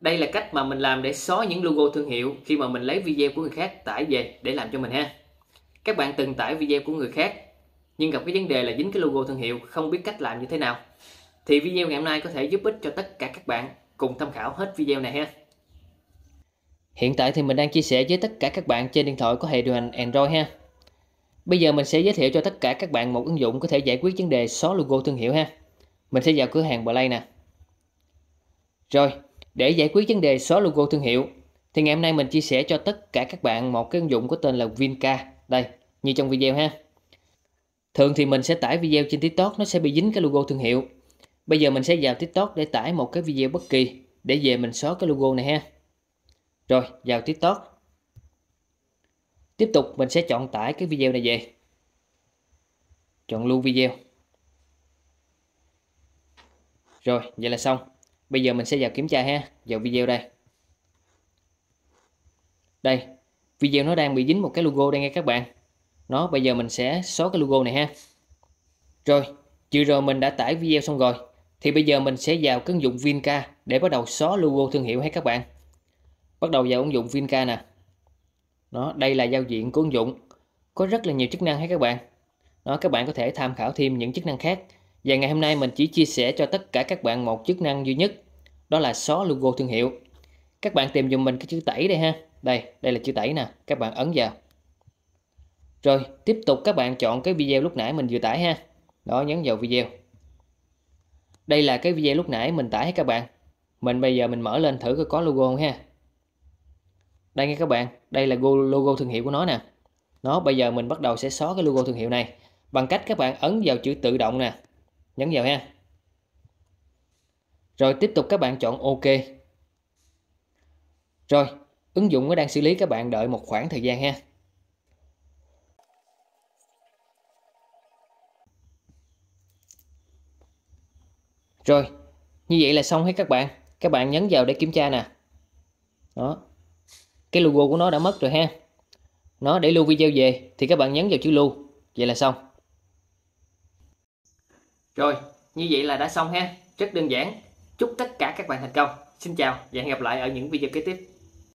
đây là cách mà mình làm để xóa những logo thương hiệu khi mà mình lấy video của người khác tải về để làm cho mình ha các bạn từng tải video của người khác nhưng gặp cái vấn đề là dính cái logo thương hiệu không biết cách làm như thế nào thì video ngày hôm nay có thể giúp ích cho tất cả các bạn cùng tham khảo hết video này ha hiện tại thì mình đang chia sẻ với tất cả các bạn trên điện thoại có hệ điều hành Android ha bây giờ mình sẽ giới thiệu cho tất cả các bạn một ứng dụng có thể giải quyết vấn đề xóa logo thương hiệu ha mình sẽ vào cửa hàng Play nè rồi để giải quyết vấn đề xóa logo thương hiệu thì ngày hôm nay mình chia sẻ cho tất cả các bạn một cái ứng dụng có tên là Vinca. Đây, như trong video ha. Thường thì mình sẽ tải video trên TikTok nó sẽ bị dính cái logo thương hiệu. Bây giờ mình sẽ vào TikTok để tải một cái video bất kỳ để về mình xóa cái logo này ha. Rồi, vào TikTok. Tiếp tục mình sẽ chọn tải cái video này về. Chọn lưu video. Rồi, vậy là xong bây giờ mình sẽ vào kiểm tra ha vào video đây đây video nó đang bị dính một cái logo đây nghe các bạn nó bây giờ mình sẽ xóa cái logo này ha rồi vừa rồi mình đã tải video xong rồi thì bây giờ mình sẽ vào ứng dụng Vinca để bắt đầu xóa logo thương hiệu hay các bạn bắt đầu vào ứng dụng Vinca nè nó đây là giao diện của ứng dụng có rất là nhiều chức năng hay các bạn nó các bạn có thể tham khảo thêm những chức năng khác và ngày hôm nay mình chỉ chia sẻ cho tất cả các bạn một chức năng duy nhất, đó là xóa logo thương hiệu. Các bạn tìm dùm mình cái chữ tẩy đây ha. Đây, đây là chữ tẩy nè, các bạn ấn vào. Rồi, tiếp tục các bạn chọn cái video lúc nãy mình vừa tải ha. Đó, nhấn vào video. Đây là cái video lúc nãy mình tải các bạn. Mình bây giờ mình mở lên thử coi có logo không ha. Đây nghe các bạn, đây là logo thương hiệu của nó nè. Nó bây giờ mình bắt đầu sẽ xóa cái logo thương hiệu này bằng cách các bạn ấn vào chữ tự động nè nhấn vào ha rồi tiếp tục các bạn chọn ok rồi ứng dụng nó đang xử lý các bạn đợi một khoảng thời gian ha Rồi, như vậy là xong hết các bạn. Các bạn nhấn vào để kiểm tra nè. Đó. Cái logo của nó đã mất rồi ha. Nó để lưu video về thì các bạn nhấn vào chữ lưu. Vậy là xong. Rồi, như vậy là đã xong ha, rất đơn giản. Chúc tất cả các bạn thành công. Xin chào và hẹn gặp lại ở những video kế tiếp.